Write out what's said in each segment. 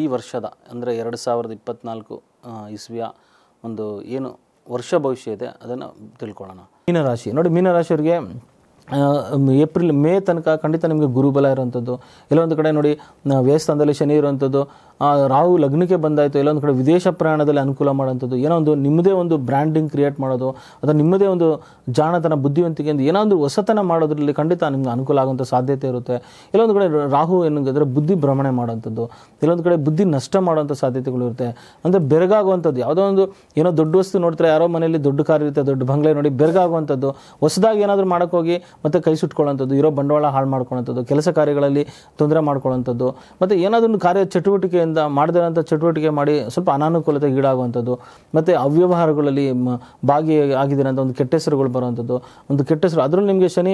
ಈ ವರ್ಷದ ಅಂದರೆ ಎರಡು ಸಾವಿರದ ಇಪ್ಪತ್ನಾಲ್ಕು ಇಸ್ವಿಯ ಒಂದು ಏನು ವರ್ಷ ಭವಿಷ್ಯ ಇದೆ ಅದನ್ನು ತಿಳ್ಕೊಳ್ಳೋಣ ಮೀನರಾಶಿ ನೋಡಿ ಮೀನರಾಶಿಯವರಿಗೆ ಏಪ್ರಿಲ್ ಮೇ ತನಕ ಖಂಡಿತ ನಿಮಗೆ ಗುರುಬಲ ಇರುವಂಥದ್ದು ಕೆಲವೊಂದು ಕಡೆ ನೋಡಿ ವ್ಯಯಸ್ಥಾನದಲ್ಲಿ ಶನಿ ಇರುವಂಥದ್ದು ಆ ರಾಹು ಲಗ್ನಕ್ಕೆ ಬಂದಾಯಿತು ಎಲ್ಲೊಂದು ಕಡೆ ವಿದೇಶ ಪ್ರಯಾಣದಲ್ಲಿ ಅನುಕೂಲ ಮಾಡೋಂಥದ್ದು ಏನೋ ಒಂದು ನಿಮ್ಮದೇ ಒಂದು ಬ್ರ್ಯಾಂಡಿಂಗ್ ಕ್ರಿಯೇಟ್ ಮಾಡೋದು ಅಥವಾ ನಿಮ್ಮದೇ ಒಂದು ಜಾಣತನ ಬುದ್ಧಿವಂತಿಕೆಯಿಂದ ಏನೋ ಒಂದು ಹೊಸತನ ಮಾಡೋದ್ರಲ್ಲಿ ಖಂಡಿತ ನಿಮ್ಗೆ ಅನುಕೂಲ ಆಗುವಂಥ ಸಾಧ್ಯತೆ ಇರುತ್ತೆ ಇಲ್ಲೊಂದು ಕಡೆ ರಾಹು ಏನಂಗಿದ್ರೆ ಬುದ್ಧಿ ಭ್ರಮಣೆ ಮಾಡೋಂಥದ್ದು ಇಲ್ಲೊಂದು ಕಡೆ ಬುದ್ಧಿ ನಷ್ಟ ಮಾಡುವಂಥ ಸಾಧ್ಯತೆಗಳು ಇರುತ್ತೆ ಅಂದರೆ ಬೆರಗಾಗುವಂಥದ್ದು ಯಾವುದೋ ಒಂದು ಏನೋ ದೊಡ್ಡ ವಸ್ತು ನೋಡ್ತಾರೆ ಯಾರೋ ಮನೆಯಲ್ಲಿ ದೊಡ್ಡ ಕಾರ್ ಇರುತ್ತೆ ದೊಡ್ಡ ಬಂಗ್ಲೆ ನೋಡಿ ಬೆರಗಾಗುವಂಥದ್ದು ಹೊಸದಾಗಿ ಏನಾದರೂ ಮಾಡೋಕ್ಕೋಗಿ ಮತ್ತೆ ಕೈ ಸುಟ್ಕೊಳ್ಳೋಂಥದ್ದು ಇರೋ ಬಂಡವಾಳ ಹಾಳು ಮಾಡ್ಕೊಳ್ಳೋಂಥದ್ದು ಕೆಲಸ ಕಾರ್ಯಗಳಲ್ಲಿ ತೊಂದರೆ ಮಾಡ್ಕೊಳ್ಳೋಂಥದ್ದು ಮತ್ತು ಏನಾದರೂ ಕಾರ್ಯ ಚಟುವಟಿಕೆ ಚಟುವಟಿಕೆಯಿಂದ ಮಾಡದಿರೋಂಥ ಚಟುವಟಿಕೆ ಮಾಡಿ ಸ್ವಲ್ಪ ಅನಾನುಕೂಲತೆ ಈಡಾಗುವಂಥದ್ದು ಮತ್ತು ಅವ್ಯವಹಾರಗಳಲ್ಲಿ ಭಾಗಿ ಆಗಿದಿರೋಂಥ ಒಂದು ಕೆಟ್ಟ ಹೆಸರುಗಳು ಬರುವಂಥದ್ದು ಒಂದು ಕೆಟ್ಟ ಹೆಸರು ಅದರಲ್ಲೂ ನಿಮಗೆ ಶನಿ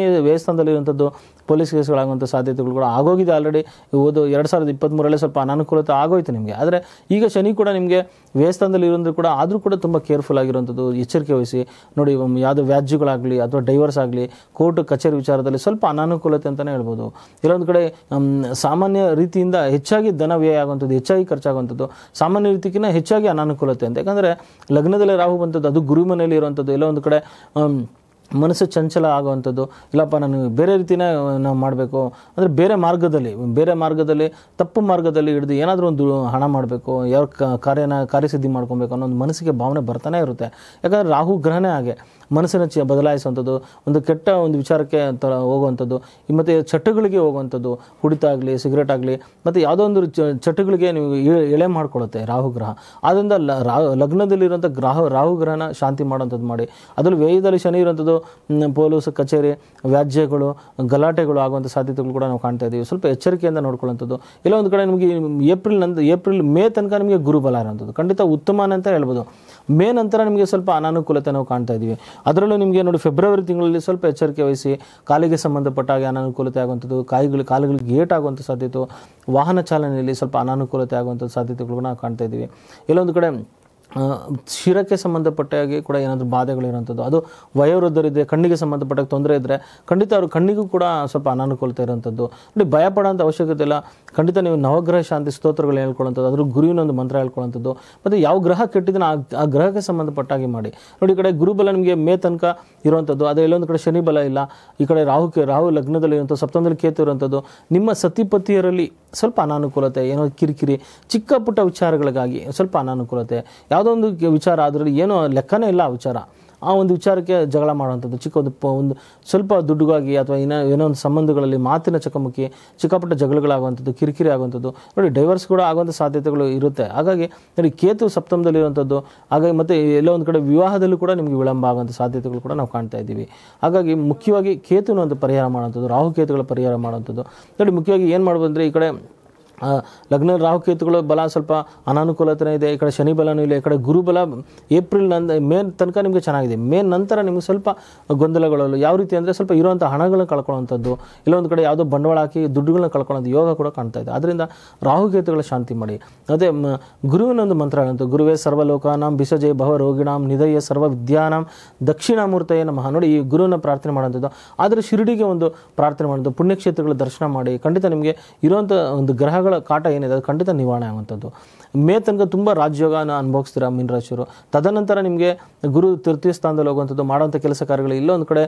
ಇರುವಂಥದ್ದು ಪೊಲೀಸ್ ಕೇಸ್ಗಳಾಗುವಂಥ ಸಾಧ್ಯತೆಗಳು ಕೂಡ ಆಗೋಗಿದೆ ಆಲ್ರೆಡಿ ಓದು ಎರಡು ಸಾವಿರದ ಇಪ್ಪತ್ತ್ಮೂರಲ್ಲೇ ಸ್ವಲ್ಪ ಅನಾನುಕೂಲತೆ ಆಗೋಯ್ತು ನಿಮಗೆ ಆದರೆ ಈಗ ಶನಿ ಕೂಡ ನಿಮಗೆ ವ್ಯಯಸ್ಥಾನದಲ್ಲಿ ಇರೋದ್ರೂ ಕೂಡ ಆದರೂ ಕೂಡ ತುಂಬ ಕೇರ್ಫುಲ್ ಆಗಿರುವಂಥದ್ದು ಎಚ್ಚರಿಕೆ ವಹಿಸಿ ನೋಡಿ ಯಾವುದೋ ವ್ಯಾಜ್ಯಗಳಾಗಲಿ ಅಥವಾ ಡೈವರ್ಸ್ ಆಗಲಿ ಕೋರ್ಟ್ ಕಚೇರಿ ವಿಚಾರದಲ್ಲಿ ಸ್ವಲ್ಪ ಅನಾನುಕೂಲತೆ ಅಂತಲೇ ಹೇಳ್ಬೋದು ಕೆಲವೊಂದು ಕಡೆ ಸಾಮಾನ್ಯ ರೀತಿಯಿಂದ ಹೆಚ್ಚಾಗಿ ಧನ ವ್ಯಯ ಆಗುವಂಥದ್ದು ಹೆಚ್ಚಾಗಿ ಖರ್ಚಾಗುವಂಥದ್ದು ಸಾಮಾನ್ಯ ರೀತಿಗಿಂತ ಹೆಚ್ಚಾಗಿ ಅನಾನುಕೂಲತೆ ಅಂತ ಯಾಕಂದರೆ ಲಗ್ನದಲ್ಲೇ ರಾಹು ಬಂಥದ್ದು ಅದು ಗುರು ಮನೆಯಲ್ಲಿ ಇರುವಂಥದ್ದು ಎಲ್ಲೋ ಒಂದು ಕಡೆ ಮನಸ್ಸು ಚಂಚಲ ಆಗುವಂಥದ್ದು ಇಲ್ಲಪ್ಪ ನಾನು ಬೇರೆ ರೀತಿಯೇ ನಾವು ಮಾಡಬೇಕು ಅಂದರೆ ಬೇರೆ ಮಾರ್ಗದಲ್ಲಿ ಬೇರೆ ಮಾರ್ಗದಲ್ಲಿ ತಪ್ಪು ಮಾರ್ಗದಲ್ಲಿ ಹಿಡಿದು ಏನಾದರೂ ಒಂದು ಹಣ ಮಾಡಬೇಕು ಯಾವ ಕಾರ್ಯನ ಕಾರ್ಯಸಿದ್ಧಿ ಮಾಡ್ಕೊಬೇಕು ಅನ್ನೋ ಒಂದು ಮನಸ್ಸಿಗೆ ಭಾವನೆ ಬರ್ತಾನೆ ಇರುತ್ತೆ ಯಾಕಂದರೆ ರಾಹು ಗ್ರಹನೇ ಹಾಗೆ ಮನಸ್ಸನ್ನು ಚ ಬದಲಾಯಿಸುವಂಥದ್ದು ಒಂದು ಕೆಟ್ಟ ಒಂದು ವಿಚಾರಕ್ಕೆ ತ ಹೋಗುವಂಥದ್ದು ಮತ್ತು ಚಟಗಳಿಗೆ ಹೋಗುವಂಥದ್ದು ಆಗಲಿ ಸಿಗರೇಟ್ ಆಗಲಿ ಮತ್ತು ಯಾವುದೋ ಒಂದು ಚಟಗಳಿಗೆ ನೀವು ಎಳೆ ಮಾಡಿಕೊಳ್ಳುತ್ತೆ ರಾಹುಗ್ರಹ ಆದ್ದರಿಂದ ಲಗ್ನದಲ್ಲಿರುವಂಥ ಗ್ರಹ ರಾಹುಗ್ರಹನ ಶಾಂತಿ ಮಾಡುವಂಥದ್ದು ಮಾಡಿ ಅದರಲ್ಲಿ ವೇಯದಲ್ಲಿ ಶನಿ ಇರುವಂಥದ್ದು ಪೊಲೀಸ್ ಕಚೇರಿ ವ್ಯಾಜ್ಯಗಳು ಗಲಾಟೆಗಳು ಆಗುವಂಥ ಸಾಧ್ಯತೆಗಳು ಕೂಡ ನಾವು ಕಾಣ್ತಾ ಇದ್ದೀವಿ ಸ್ವಲ್ಪ ಎಚ್ಚರಿಕೆಯಿಂದ ನೋಡ್ಕೊಳ್ಳೋಂಥದ್ದು ಇಲ್ಲ ಒಂದು ಕಡೆ ನಿಮಗೆ ಏಪ್ರಿಲ್ ನಂದು ಏಪ್ರಿಲ್ ಮೇ ತನಕ ನಿಮಗೆ ಗುರುಬಲ ಇರೋಂಥದ್ದು ಖಂಡಿತ ಉತ್ತಮ ಅಂತ ಹೇಳ್ಬೋದು ಮೇ ನಂತರ ನಿಮಗೆ ಸ್ವಲ್ಪ ಅನಾನುಕೂಲತೆ ನಾವು ಕಾಣ್ತಾ ಇದ್ದೀವಿ ಅದರಲ್ಲೂ ನಿಮಗೆ ನೋಡಿ ಫೆಬ್ರವರಿ ತಿಂಗಳಲ್ಲಿ ಸ್ವಲ್ಪ ಎಚ್ಚರಿಕೆ ವಹಿಸಿ ಕಾಲಿಗೆ ಸಂಬಂಧಪಟ್ಟ ಹಾಗೆ ಅನಾನುಕೂಲತೆ ಆಗುವಂಥದ್ದು ಕಾಯಿಗಳು ಕಾಲುಗಳಿಗೆ ಗೇಟ್ ಆಗುವಂಥ ಸಾಧ್ಯತೆ ವಾಹನ ಚಾಲನೆಯಲ್ಲಿ ಸ್ವಲ್ಪ ಅನಾನುಕೂಲತೆ ಆಗುವಂಥ ಸಾಧ್ಯತೆಗಳು ನಾವು ಕಾಣ್ತಾ ಇದ್ದೀವಿ ಇಲ್ಲೊಂದು ಕಡೆ ಶಿರಕ್ಕೆ ಸಂಬಂಧಪಟ್ಟ ಹಾಗೆ ಕೂಡ ಏನಾದರೂ ಬಾಧೆಗಳಿರೋಂಥದ್ದು ಅದು ವಯೋವೃದ್ಧರಿದ್ದರೆ ಕಣ್ಣಿಗೆ ಸಂಬಂಧಪಟ್ಟ ತೊಂದರೆ ಇದ್ದರೆ ಖಂಡಿತ ಅವರು ಕಣ್ಣಿಗೂ ಕೂಡ ಸ್ವಲ್ಪ ಅನಾನುಕೂಲತೆ ಇರುವಂಥದ್ದು ನೋಡಿ ಭಯ ಪಡೋಂಥ ಅವಶ್ಯಕತೆ ಇಲ್ಲ ಖಂಡಿತ ನೀವು ನವಗ್ರಹ ಶಾಂತಿ ಸ್ತೋತ್ರಗಳು ಹೇಳ್ಕೊಳ್ಳೋಂಥದ್ದು ಅದ್ರ ಗುರುವಿನೊಂದು ಮಂತ್ರ ಹೇಳ್ಕೊಳ್ಳೋಂಥದ್ದು ಮತ್ತು ಯಾವ ಗ್ರಹ ಕೆಟ್ಟಿದ್ದನ್ನು ಆ ಗ್ರಹಕ್ಕೆ ಸಂಬಂಧಪಟ್ಟಾಗಿ ಮಾಡಿ ನೋಡಿ ಈ ಕಡೆ ಗುರುಬಲ ನಿಮಗೆ ಮೇ ತನಕ ಇರುವಂಥದ್ದು ಅದೇ ಇಲ್ಲೊಂದು ಕಡೆ ಶನಿ ಬಲ ಇಲ್ಲ ಈ ಕಡೆ ರಾಹು ರಾಹು ಲಗ್ನದಲ್ಲಿ ಇರುವಂಥ ಸಪ್ತಮದಲ್ಲಿ ಕೇತು ಇರುವಂಥದ್ದು ನಿಮ್ಮ ಸತಿಪತಿಯರಲ್ಲಿ ಸ್ವಲ್ಪ ಅನಾನುಕೂಲತೆ ಏನೋ ಕಿರಿಕಿರಿ ಚಿಕ್ಕ ಪುಟ್ಟ ವಿಚಾರಗಳಿಗಾಗಿ ಸ್ವಲ್ಪ ಅನಾನುಕೂಲತೆ ಯಾವ ಯಾವುದೊಂದು ವಿಚಾರ ಅದರಲ್ಲಿ ಏನೋ ಲೆಕ್ಕನೇ ಇಲ್ಲ ಆ ವಿಚಾರ ಆ ಒಂದು ವಿಚಾರಕ್ಕೆ ಜಗಳ ಮಾಡುವಂಥದ್ದು ಚಿಕ್ಕ ಒಂದು ಒಂದು ಸ್ವಲ್ಪ ದುಡ್ಡುಗಾಗಿ ಅಥವಾ ಏನೋ ಏನೋ ಒಂದು ಸಂಬಂಧಗಳಲ್ಲಿ ಮಾತಿನ ಚಕಮಕಿ ಚಿಕ್ಕಪುಟ್ಟ ಜಗಳಗಳಾಗುವಂಥದ್ದು ಕಿರಿಕಿರಿ ಆಗುವಂಥದ್ದು ನೋಡಿ ಡೈವರ್ಸ್ ಕೂಡ ಆಗುವಂಥ ಸಾಧ್ಯತೆಗಳು ಇರುತ್ತೆ ಹಾಗಾಗಿ ನೋಡಿ ಕೇತು ಸಪ್ತಮದಲ್ಲಿರುವಂಥದ್ದು ಹಾಗಾಗಿ ಮತ್ತು ಎಲ್ಲೋ ಒಂದು ಕಡೆ ವಿವಾಹದಲ್ಲೂ ಕೂಡ ನಿಮಗೆ ವಿಳಂಬ ಆಗುವಂಥ ಸಾಧ್ಯತೆಗಳು ಕೂಡ ನಾವು ಕಾಣ್ತಾ ಇದ್ದೀವಿ ಹಾಗಾಗಿ ಮುಖ್ಯವಾಗಿ ಕೇತುನ ಒಂದು ಪರಿಹಾರ ಮಾಡುವಂಥದ್ದು ರಾಹುಕೇತುಗಳ ಪರಿಹಾರ ಮಾಡುವಂಥದ್ದು ನೋಡಿ ಮುಖ್ಯವಾಗಿ ಏನು ಮಾಡ್ಬೋದು ಅಂದರೆ ಈ ಕಡೆ ಲಗ್ನ ರಾಹುಕೇತುಗಳು ಬಲ ಸ್ವಲ್ಪ ಅನಾನುಕೂಲತೆ ಇದೆ ಈ ಕಡೆ ಶನಿ ಬಲನೂ ಇಲ್ಲ ಈ ಕಡೆ ಗುರುಬಲ ಏಪ್ರಿಲ್ ನಂದ ಮೇ ತನಕ ನಿಮಗೆ ಚೆನ್ನಾಗಿದೆ ಮೇ ನಂತರ ನಿಮಗೆ ಸ್ವಲ್ಪ ಗೊಂದಲಗಳು ಯಾವ ರೀತಿ ಅಂದರೆ ಸ್ವಲ್ಪ ಇರುವಂಥ ಹಣಗಳನ್ನ ಇಲ್ಲ ಇಲ್ಲೊಂದು ಕಡೆ ಯಾವುದೋ ಬಂಡವಾಳ ಹಾಕಿ ದುಡ್ಡುಗಳನ್ನ ಕಳ್ಕೊಳ್ಳೋದು ಯೋಗ ಕೂಡ ಕಾಣ್ತಾ ಇದೆ ಆದ್ದರಿಂದ ರಾಹುಕೇತುಗಳ ಶಾಂತಿ ಮಾಡಿ ಅದೇ ಗುರುವಿನೊಂದು ಮಂತ್ರ ಏನಂತ ಗುರುವೇ ಸರ್ವಲೋಕಾನಾಂ ಬಿಸಜಯ ಭವ ರೋಗಿಣಾಂ ನಿಧಯ ಸರ್ವ ವಿದ್ಯಾನಾಂ ದಕ್ಷಿಣಾಮೂರ್ತಯ ನಮಃ ನೋಡಿ ಈ ಗುರುವನ್ನು ಪ್ರಾರ್ಥನೆ ಮಾಡುವಂಥದ್ದು ಆದರೆ ಶಿರಡಿಗೆ ಒಂದು ಪ್ರಾರ್ಥನೆ ಮಾಡೋದು ಪುಣ್ಯಕ್ಷೇತ್ರಗಳ ದರ್ಶನ ಮಾಡಿ ಖಂಡಿತ ನಿಮಗೆ ಇರುವಂಥ ಒಂದು ಗ್ರಹಗಳ ಕಾಟ ಏನಿದೆ ಅದು ಖಂಡಿತ ನಿವಾರಣೆ ಆಗುವಂಥದ್ದು ಮೇ ತನಕ ತುಂಬ ರಾಜಯೋಗನ ಅನುಭವಿಸ್ತೀರಾ ಮೀನರಾಶಿಯವರು ತದನಂತರ ನಿಮಗೆ ಗುರು ತೃತೀಯ ಸ್ಥಾನದಲ್ಲಿ ಹೋಗುವಂಥದ್ದು ಮಾಡುವಂಥ ಕೆಲಸ ಕಾರ್ಯಗಳು ಇಲ್ಲೊಂದು ಕಡೆ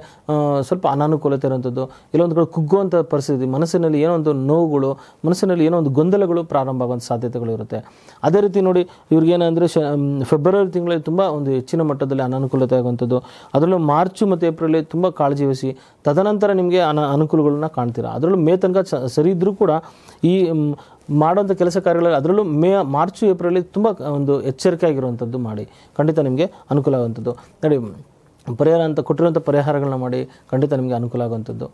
ಸ್ವಲ್ಪ ಅನಾನುಕೂಲತೆ ಇರುವಂಥದ್ದು ಇಲ್ಲೊಂದು ಕಡೆ ಕುಗ್ಗುವಂಥ ಪರಿಸ್ಥಿತಿ ಮನಸ್ಸಿನಲ್ಲಿ ಏನೋ ಒಂದು ನೋವುಗಳು ಮನಸ್ಸಿನಲ್ಲಿ ಏನೋ ಒಂದು ಗೊಂದಲಗಳು ಪ್ರಾರಂಭ ಆಗುವಂಥ ಸಾಧ್ಯತೆಗಳು ಇರುತ್ತೆ ಅದೇ ರೀತಿ ನೋಡಿ ಇವ್ರಿಗೇನಂದರೆ ಶ ಫೆಬ್ರವರಿ ತಿಂಗಳಲ್ಲಿ ತುಂಬ ಒಂದು ಹೆಚ್ಚಿನ ಮಟ್ಟದಲ್ಲಿ ಅನಾನುಕೂಲತೆ ಆಗುವಂಥದ್ದು ಅದರಲ್ಲೂ ಮಾರ್ಚು ಮತ್ತು ಏಪ್ರಿಲಲ್ಲಿ ತುಂಬ ಕಾಳಜಿ ವಹಿಸಿ ತದನಂತರ ನಿಮಗೆ ಅನ ಅನುಕೂಲಗಳನ್ನ ಕಾಣ್ತೀರಾ ಅದರಲ್ಲೂ ಮೇ ತನಕ ಸರಿ ಇದ್ದರೂ ಕೂಡ ಈ ಮಾಡುವಂಥ ಕೆಲಸ ಕಾರ್ಯಗಳಲ್ಲಿ ಅದರಲ್ಲೂ ಮೇ ಮಾರ್ಚು ಏಪ್ರಿಲಲ್ಲಿ ತುಂಬ ಒಂದು ಎಚ್ಚರಿಕೆ ಆಗಿರುವಂಥದ್ದು ಮಾಡಿ ಖಂಡಿತ ನಿಮಗೆ ಅನುಕೂಲ ಆಗುವಂಥದ್ದು ನೋಡಿ ಪರಿಹಾರ ಅಂತ ಕೊಟ್ಟಿರುವಂಥ ಪರಿಹಾರಗಳನ್ನ ಮಾಡಿ ಖಂಡಿತ ನಿಮಗೆ ಅನುಕೂಲ ಆಗುವಂಥದ್ದು